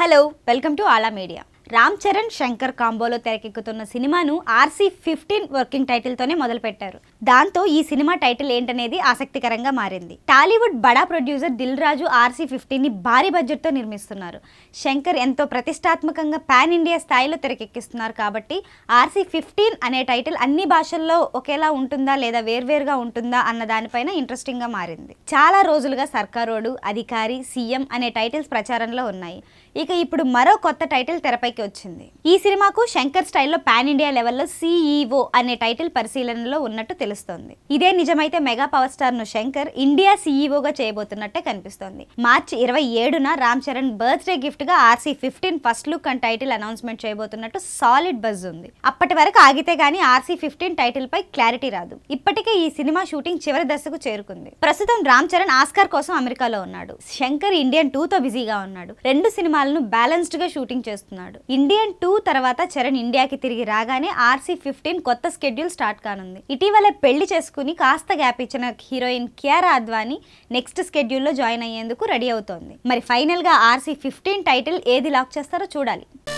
hello welcome to Aala media Ram Charan Shankar కాంబోలో తెరకెక్కుతున్న సినిమాను ఆర్సీ ఫిఫ్టీన్ వర్కింగ్ టైటిల్తోనే మొదలుపెట్టారు దాంతో ఈ సినిమా టైటిల్ ఏంటనేది ఆసక్తికరంగా మారింది టాలీవుడ్ బడా producer Dil Raju RC fifteen ని భారీ బడ్జెట్తో నిర్మిస్తున్నారు శంకర్ ఎంతో ప్రతిష్టాత్మకంగా పాన్ ఇండియా స్థాయిలో తెరకెక్కిస్తున్నారు కాబట్టి ఆర్సీ ఫిఫ్టీన్ అనే టైటిల్ అన్ని భాషల్లో ఒకేలా ఉంటుందా లేదా వేర్వేరుగా ఉంటుందా అన్న దానిపైన ఇంట్రెస్టింగ్గా మారింది చాలా రోజులుగా సర్కారోడు అధికారి సీఎం అనే టైటిల్స్ ప్రచారంలో ఉన్నాయి ఇక ఇప్పుడు మరో కొత్త టైటిల్ తెరపైకి తెరకెక్కి వచ్చింది ఈ సినిమాకు శంకర్ స్టైల్లో పాన్ ఇండియా లెవెల్లో సీఈఓ అనే టైటిల్ పరిశీలనలో ఉన్నట్టు తెలుస్తోంది ఇదే నిజమైతే మెగా పవర్ స్టార్ ను శంకర్ ఇండియా సీఈఓగా చేయబోతున్నట్టే కనిపిస్తోంది మార్చి ఇరవై ఏడున రామ్ చరణ్ బర్త్డే గిఫ్ట్ గా RC fifteen first look and title announcement చేయబోతున్నట్టు సాలిడ్ బజ్ ఉంది అప్పటి వరకు ఆగితే గానీ ఆర్సీ ఫిఫ్టీన్ టైటిల్ పై క్లారిటీ రాదు ఇప్పటికే ఈ సినిమా షూటింగ్ చివరి దశకు చేరుకుంది ప్రస్తుతం రామ్ చరణ్ ఆస్కార్ కోసం అమెరికాలో ఉన్నాడు శంకర్ ఇండియన్ టూ తో బిజీగా ఉన్నాడు రెండు సినిమాలను బ్యాలెన్స్డ్ గా షూటింగ్ చేస్తున్నాడు ఇండియన్ టూ తర్వాత చరణ్ ఇండియాకి తిరిగి రాగానే ఆర్సీ ఫిఫ్టీన్ కొత్త స్కెడ్యూల్ స్టార్ట్ కానుంది ఇటీవలే పెళ్లి చేసుకుని కాస్త గ్యాప్ ఇచ్చిన హీరోయిన్ కియారా అద్వాని నెక్స్ట్ స్కెడ్యూల్లో జాయిన్ అయ్యేందుకు రెడీ అవుతోంది మరి ఫైనల్గా ఆర్సీ ఫిఫ్టీన్ టైటిల్ ఏది లాక్ చేస్తారో చూడాలి